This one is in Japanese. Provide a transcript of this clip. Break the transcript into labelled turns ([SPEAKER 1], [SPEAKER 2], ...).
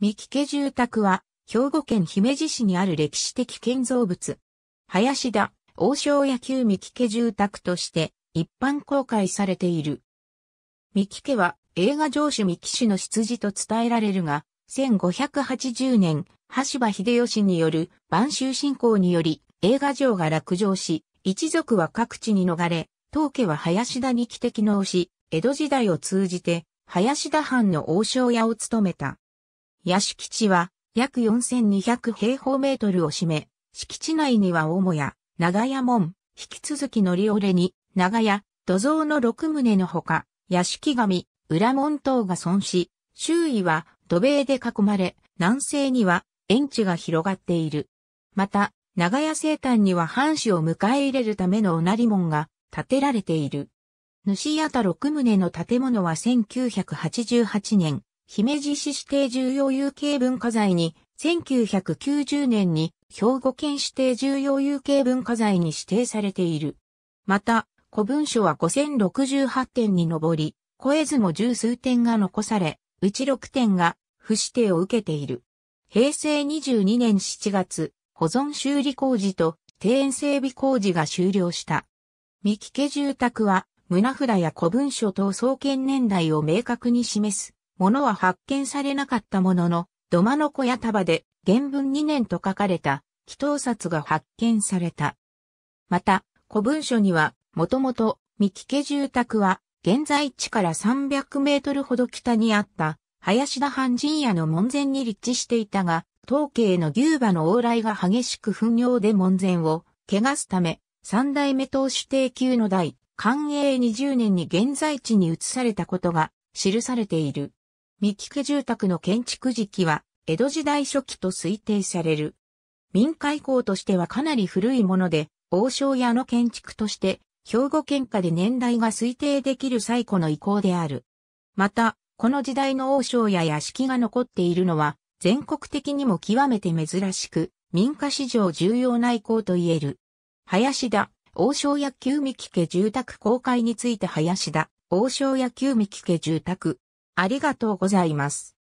[SPEAKER 1] 三木家住宅は、兵庫県姫路市にある歴史的建造物。林田、王将野球三木家住宅として、一般公開されている。三木家は、映画城主三木氏の出自と伝えられるが、1580年、橋場秀吉による晩州侵攻により、映画城が落城し、一族は各地に逃れ、当家は林田に帰敵の推し、江戸時代を通じて、林田藩の王将屋を務めた。屋敷地は約4200平方メートルを占め、敷地内には母屋、長屋門、引き続き乗り折れに、長屋、土蔵の6棟のほか、屋敷神、裏門等が損し、周囲は土塀で囲まれ、南西には園地が広がっている。また、長屋生誕には藩主を迎え入れるためのおなり門が建てられている。主屋田6棟の建物は1988年、姫路市指定重要有形文化財に、1990年に兵庫県指定重要有形文化財に指定されている。また、古文書は5068点に上り、小絵ずも十数点が残され、うち6点が不指定を受けている。平成22年7月、保存修理工事と庭園整備工事が終了した。三木家住宅は、胸札や古文書等創建年代を明確に示す物は発見されなかったものの、土間の小屋束で原文2年と書かれた祈祷札が発見された。また、古文書には、もともと、三木家住宅は、現在地から300メートルほど北にあった、林田藩陣屋の門前に立地していたが、東慶の牛馬の往来が激しく糞尿で門前を、汚すため、三代目当主帝級の代、寛永20年に現在地に移されたことが記されている。三木家住宅の建築時期は、江戸時代初期と推定される。民開港としてはかなり古いもので、王将屋の建築として、兵庫県下で年代が推定できる最古の遺構である。また、この時代の王将屋屋敷が残っているのは、全国的にも極めて珍しく、民家史上重要な遺構と言える。林田、王将屋旧三木家住宅公開について林田、王将屋旧三木家住宅、ありがとうございます。